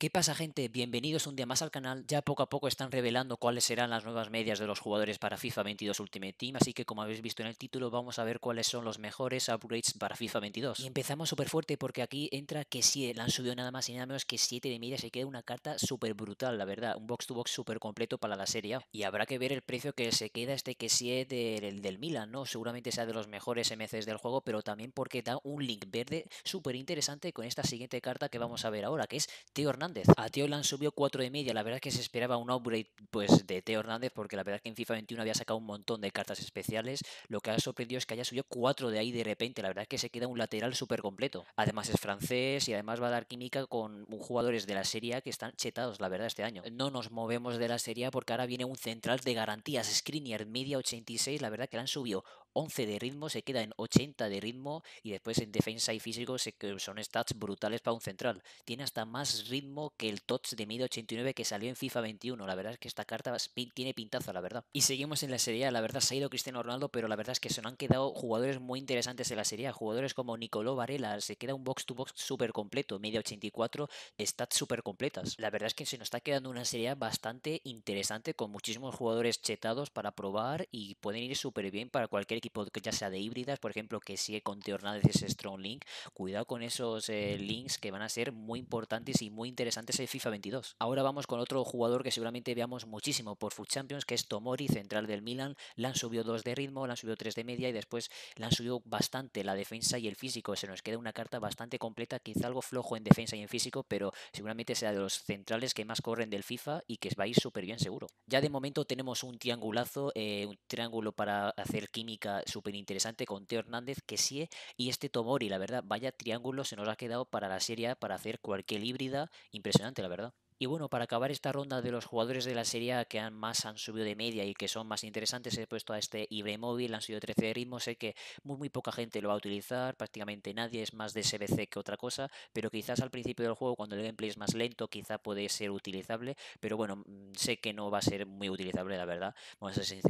¿Qué pasa gente? Bienvenidos un día más al canal. Ya poco a poco están revelando cuáles serán las nuevas medias de los jugadores para FIFA 22 Ultimate Team, así que como habéis visto en el título vamos a ver cuáles son los mejores upgrades para FIFA 22. Y empezamos súper fuerte porque aquí entra que eh, La han subido nada más y nada menos que 7 de media, se queda una carta súper brutal, la verdad, un box to box súper completo para la serie. Y habrá que ver el precio que se queda este que del, Milan, ¿no? Seguramente sea de los mejores MCs del juego, pero también porque da un link verde súper interesante con esta siguiente carta que vamos a ver ahora, que es Teo Hernández a A Teo han subió 4 de media. La verdad es que se esperaba un upgrade pues, de Teo Hernández porque la verdad que en FIFA 21 había sacado un montón de cartas especiales. Lo que ha sorprendido es que haya subido 4 de ahí de repente. La verdad es que se queda un lateral súper completo. Además es francés y además va a dar química con jugadores de la Serie que están chetados, la verdad, este año. No nos movemos de la Serie porque ahora viene un central de garantías, Screenier, media 86. La verdad que le han subido 11 de ritmo, se queda en 80 de ritmo y después en defensa y físico son stats brutales para un central. Tiene hasta más ritmo que el Tots de media 89 que salió en FIFA 21. La verdad es que esta carta tiene pintazo, la verdad. Y seguimos en la Serie La verdad se ha ido Cristiano Ronaldo, pero la verdad es que se nos han quedado jugadores muy interesantes en la Serie Jugadores como Nicolò Varela, se queda un box-to-box súper completo, media 84, stats súper completas. La verdad es que se nos está quedando una Serie bastante interesante con muchísimos jugadores chetados para probar y pueden ir súper bien para cualquier equipo, que ya sea de híbridas, por ejemplo, que sigue con Teo Strong Link, cuidado con esos eh, links que van a ser muy importantes y muy interesantes en FIFA 22. Ahora vamos con otro jugador que seguramente veamos muchísimo por Food Champions, que es Tomori, central del Milan. Le han subido dos de ritmo, le han subido tres de media y después le han subido bastante la defensa y el físico. Se nos queda una carta bastante completa, quizá algo flojo en defensa y en físico, pero seguramente sea de los centrales que más corren del FIFA y que va a ir súper bien seguro. Ya de momento tenemos un triangulazo, eh, un triángulo para hacer química súper interesante con Teo Hernández, que sí y este Tomori, la verdad, vaya triángulo se nos ha quedado para la serie para hacer cualquier híbrida, impresionante, la verdad. Y bueno, para acabar esta ronda de los jugadores de la Serie que más han subido de media y que son más interesantes, he puesto a este móvil han subido 13 de ritmo, sé que muy, muy poca gente lo va a utilizar, prácticamente nadie, es más de SBC que otra cosa, pero quizás al principio del juego, cuando el gameplay es más lento, quizá puede ser utilizable, pero bueno, mm, sé que no va a ser muy utilizable, la verdad, vamos a ser,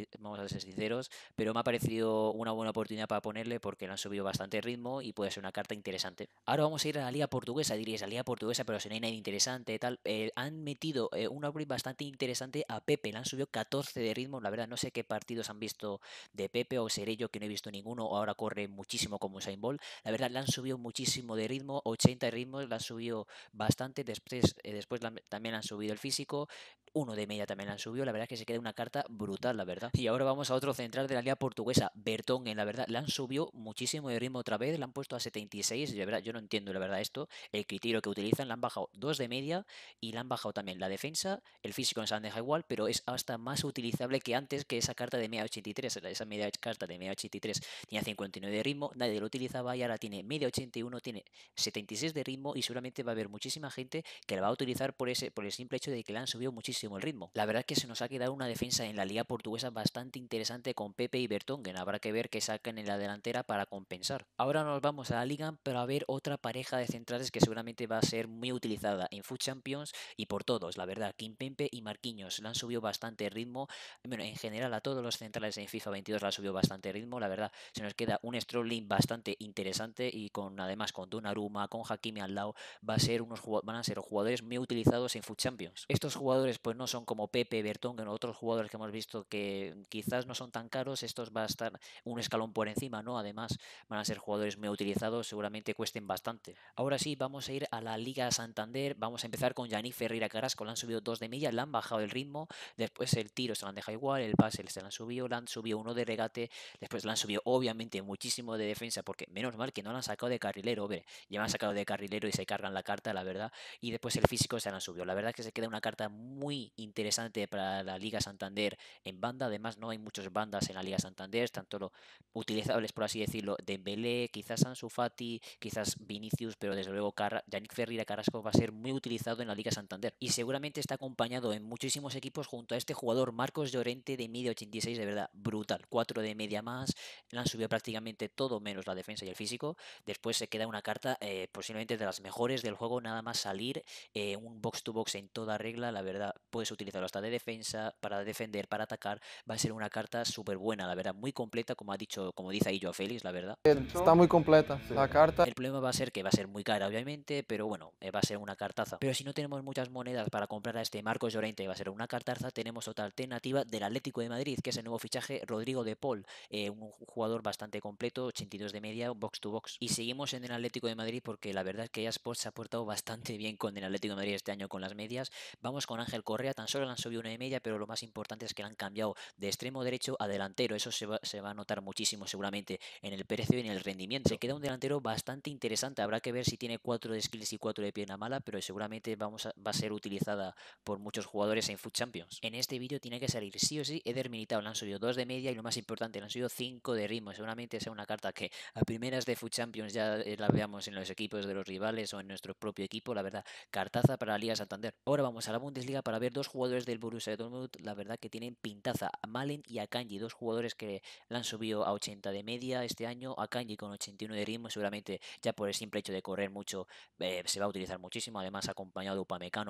sinceros, pero me ha parecido una buena oportunidad para ponerle porque le han subido bastante ritmo y puede ser una carta interesante. Ahora vamos a ir a la Liga Portuguesa, diréis, la Liga Portuguesa, pero si no hay nadie interesante, tal... Eh, han metido eh, un upgrade bastante interesante a Pepe. Le han subido 14 de ritmo. La verdad, no sé qué partidos han visto de Pepe o seré yo que no he visto ninguno. O ahora corre muchísimo como Usain Ball. La verdad, le han subido muchísimo de ritmo. 80 de ritmo, le han subido bastante. Después, eh, también han subido el físico. Uno de media también la han subido. La verdad que se queda una carta brutal, la verdad. Y ahora vamos a otro central de la liga portuguesa, en La verdad, le han subido muchísimo de ritmo otra vez. Le han puesto a 76. La verdad, yo no entiendo, la verdad, esto. El criterio que utilizan, le han bajado 2 de media y le han bajado también la defensa, el físico no se han dejado igual, pero es hasta más utilizable que antes que esa carta de media 83. Esa media carta de media 83 tenía 59 de ritmo, nadie lo utilizaba y ahora tiene media 81, tiene 76 de ritmo y seguramente va a haber muchísima gente que la va a utilizar por, ese, por el simple hecho de que le han subido muchísimo el ritmo. La verdad es que se nos ha quedado una defensa en la liga portuguesa bastante interesante con Pepe y Bertongen. Habrá que ver qué sacan en la delantera para compensar. Ahora nos vamos a la liga ...pero a ver otra pareja de centrales que seguramente va a ser muy utilizada en Food Champions y por todos, la verdad. Kim Pempe y Marquinhos le han subido bastante ritmo. Bueno, en general a todos los centrales en FIFA 22 le han subido bastante ritmo. La verdad, se nos queda un Strolling bastante interesante y con además con Donnarumma, con Hakimi al lado, va a ser unos, van a ser jugadores muy utilizados en Food Champions. Estos jugadores pues no son como Pepe, Bertón, o otros jugadores que hemos visto que quizás no son tan caros. Estos va a estar un escalón por encima, ¿no? Además, van a ser jugadores muy utilizados, seguramente cuesten bastante. Ahora sí, vamos a ir a la Liga Santander. Vamos a empezar con Janifer Ferreira Carrasco le han subido dos de milla, le han bajado el ritmo, después el tiro se lo han dejado igual, el pase se lo han subido, le han subido uno de regate, después le han subido obviamente muchísimo de defensa, porque menos mal que no lo han sacado de carrilero, hombre, ya me han sacado de carrilero y se cargan la carta, la verdad, y después el físico se lo han subido. La verdad es que se queda una carta muy interesante para la Liga Santander en banda, además no hay muchas bandas en la Liga Santander, tanto lo utilizables por así decirlo, de Belé, quizás Ansu Fati, quizás Vinicius, pero desde luego Yannick Ferreira Carrasco va a ser muy utilizado en la Liga Santander y seguramente está acompañado en muchísimos equipos junto a este jugador Marcos Llorente de media de verdad, brutal. 4 de media más, la han subido prácticamente todo menos la defensa y el físico. Después se queda una carta eh, posiblemente de las mejores del juego, nada más salir, eh, un box to box en toda regla, la verdad, puedes utilizarlo hasta de defensa, para defender, para atacar, va a ser una carta súper buena, la verdad, muy completa, como ha dicho, como dice ahí yo Félix, la verdad. Está muy completa la carta. El problema va a ser que va a ser muy cara, obviamente, pero bueno, eh, va a ser una cartaza. Pero si no tenemos mucha monedas para comprar a este Marcos Llorente va a ser una cartarza, tenemos otra alternativa del Atlético de Madrid, que es el nuevo fichaje Rodrigo de Paul, eh, un jugador bastante completo, 82 de media, box to box. Y seguimos en el Atlético de Madrid porque la verdad es que Sport se ha portado bastante bien con el Atlético de Madrid este año con las medias. Vamos con Ángel Correa, tan solo le han subido una de media, pero lo más importante es que le han cambiado de extremo derecho a delantero. Eso se va, a notar muchísimo seguramente en el precio y en el rendimiento. Se queda un delantero bastante interesante, habrá que ver si tiene 4 de skills y 4 de pierna mala, pero seguramente vamos a, ser utilizada por muchos jugadores en Food Champions. En este vídeo tiene que salir sí o sí. Eder Militao le han subido 2 de media y lo más importante, le han subido 5 de ritmo. Seguramente sea una carta que a primeras de Food Champions ya eh, la veamos en los equipos de los rivales o en nuestro propio equipo. La verdad, cartaza para la Liga Santander. Ahora vamos a la Bundesliga para ver dos jugadores del Borussia Dortmund. La verdad que tienen pintaza Malen y Akanji, dos jugadores que la han subido a 80 de media este año. A con 81 de ritmo, seguramente ya por el simple hecho de correr mucho eh, se va a utilizar muchísimo. Además, acompañado de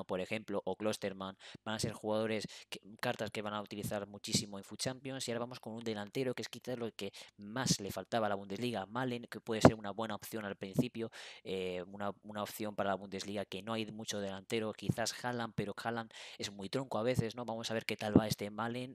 por ejemplo, o Klosterman, van a ser jugadores, cartas que van a utilizar muchísimo en Food Champions. Y ahora vamos con un delantero que es quizás lo que más le faltaba a la Bundesliga, Malen, que puede ser una buena opción al principio, eh, una, opción para la Bundesliga que no hay mucho delantero, quizás Haaland, pero Haaland es muy tronco a veces, ¿no? Vamos a ver qué tal va este Malen.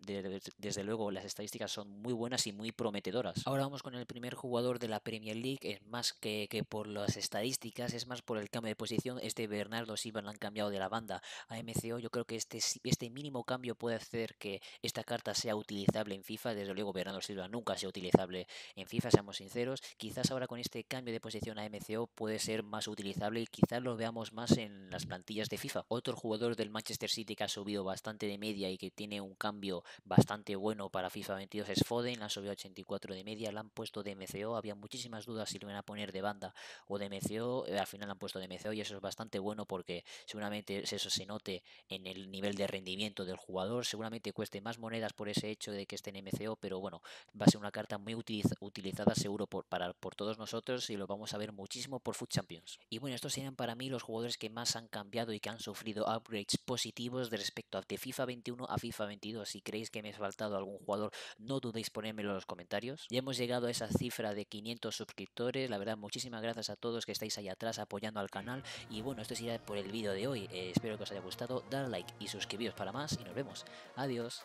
Desde, luego, las estadísticas son muy buenas y muy prometedoras. Ahora vamos con el primer jugador de la Premier League, es más que, por las estadísticas, es más por el cambio de posición. Este Bernardo Silva lo han cambiado de la banda a MCO, yo creo que este, este mínimo cambio puede hacer que esta carta sea utilizable en FIFA. Desde luego, Bernardo Silva nunca sea utilizable en FIFA, seamos sinceros. Quizás ahora con este cambio de posición a MCO puede ser más utilizable y quizás lo veamos más en las plantillas de FIFA. Otro jugador del Manchester City que ha subido bastante de media y que tiene un cambio bastante bueno para FIFA 22 es Foden, la ha subido 84 de media, la han puesto de MCO, había muchísimas dudas si lo iban a poner de banda o de MCO, eh, al final han puesto de MCO y eso es bastante bueno porque seguramente eso se note en el nivel de rendimiento del jugador, seguramente cueste más monedas por ese hecho de que esté en MCO, pero bueno, va a ser una carta muy utilizada seguro por, para, por todos nosotros y lo vamos a ver muchísimo por Food Champions. Y bueno, estos serían para mí los jugadores que más han cambiado y que han sufrido upgrades positivos de respecto a de FIFA 21 a FIFA 22. Si creéis que me ha faltado algún jugador, no dudéis ponérmelo en los comentarios. Ya hemos llegado a esa cifra de 500 suscriptores, la verdad muchísimas gracias a todos que estáis ahí atrás apoyando al canal y bueno, esto sería por el vídeo de hoy. Eh, espero que os haya gustado, dar like y suscribiros para más y nos vemos. Adiós.